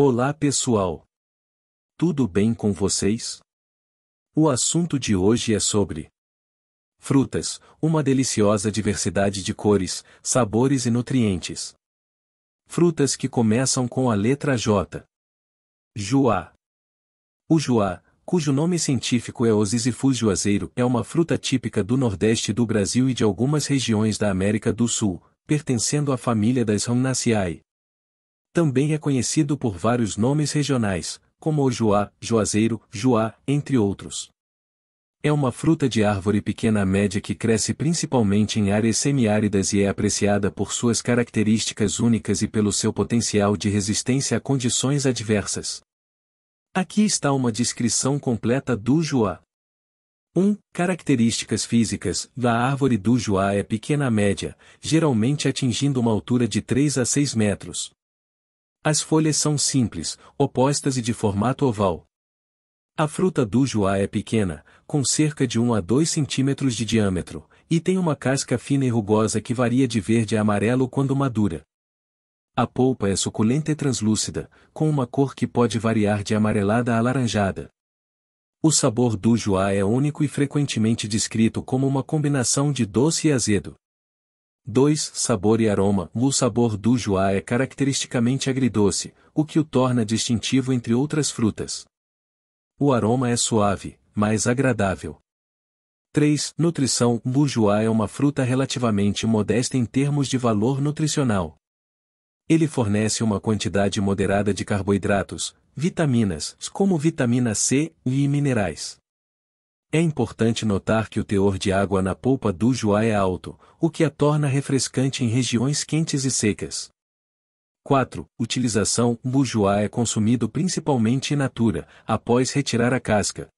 Olá pessoal! Tudo bem com vocês? O assunto de hoje é sobre frutas, uma deliciosa diversidade de cores, sabores e nutrientes. Frutas que começam com a letra J. Juá. O juá, cujo nome científico é Osisifus juazeiro, é uma fruta típica do Nordeste do Brasil e de algumas regiões da América do Sul, pertencendo à família das Rhamnaceae também é conhecido por vários nomes regionais, como o joá, juazeiro, joá, entre outros. É uma fruta de árvore pequena média que cresce principalmente em áreas semiáridas e é apreciada por suas características únicas e pelo seu potencial de resistência a condições adversas. Aqui está uma descrição completa do joá. 1. Características físicas da árvore do joá é pequena média, geralmente atingindo uma altura de 3 a 6 metros. As folhas são simples, opostas e de formato oval. A fruta do juá é pequena, com cerca de 1 a 2 centímetros de diâmetro, e tem uma casca fina e rugosa que varia de verde a amarelo quando madura. A polpa é suculenta e translúcida, com uma cor que pode variar de amarelada a alaranjada. O sabor do juá é único e frequentemente descrito como uma combinação de doce e azedo. 2. Sabor e aroma. O sabor do juá é caracteristicamente agridoce, o que o torna distintivo entre outras frutas. O aroma é suave, mais agradável. 3. Nutrição. O juá é uma fruta relativamente modesta em termos de valor nutricional. Ele fornece uma quantidade moderada de carboidratos, vitaminas, como vitamina C e minerais. É importante notar que o teor de água na polpa do juá é alto, o que a torna refrescante em regiões quentes e secas. 4. Utilização O juá é consumido principalmente in natura, após retirar a casca.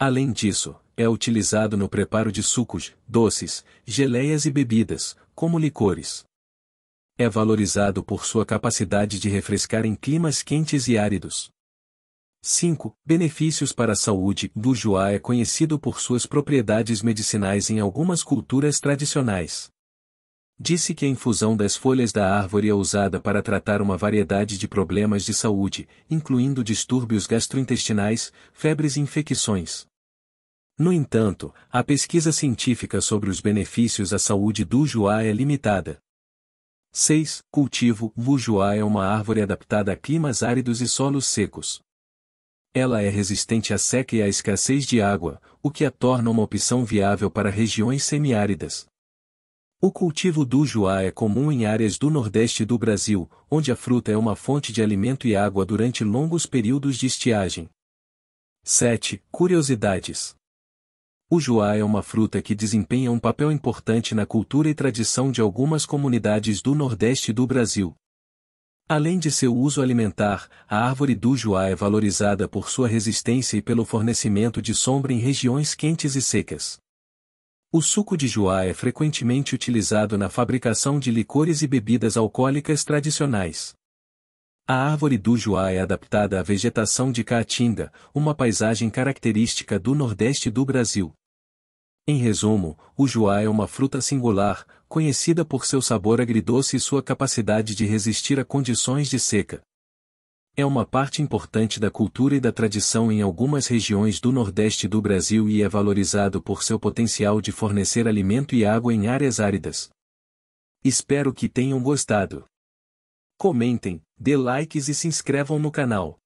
Além disso, é utilizado no preparo de sucos, doces, geleias e bebidas, como licores. É valorizado por sua capacidade de refrescar em climas quentes e áridos. 5. Benefícios para a saúde. Bujuá é conhecido por suas propriedades medicinais em algumas culturas tradicionais. Disse que a infusão das folhas da árvore é usada para tratar uma variedade de problemas de saúde, incluindo distúrbios gastrointestinais, febres e infecções. No entanto, a pesquisa científica sobre os benefícios à saúde do juá é limitada. 6. Cultivo. Bujuá é uma árvore adaptada a climas áridos e solos secos. Ela é resistente à seca e à escassez de água, o que a torna uma opção viável para regiões semiáridas. O cultivo do juá é comum em áreas do nordeste do Brasil, onde a fruta é uma fonte de alimento e água durante longos períodos de estiagem. 7. Curiosidades o juá é uma fruta que desempenha um papel importante na cultura e tradição de algumas comunidades do Nordeste do Brasil. Além de seu uso alimentar, a árvore do juá é valorizada por sua resistência e pelo fornecimento de sombra em regiões quentes e secas. O suco de juá é frequentemente utilizado na fabricação de licores e bebidas alcoólicas tradicionais. A árvore do juá é adaptada à vegetação de caatinga, uma paisagem característica do nordeste do Brasil. Em resumo, o juá é uma fruta singular, conhecida por seu sabor agridoce e sua capacidade de resistir a condições de seca. É uma parte importante da cultura e da tradição em algumas regiões do Nordeste do Brasil e é valorizado por seu potencial de fornecer alimento e água em áreas áridas. Espero que tenham gostado. Comentem, dê likes e se inscrevam no canal.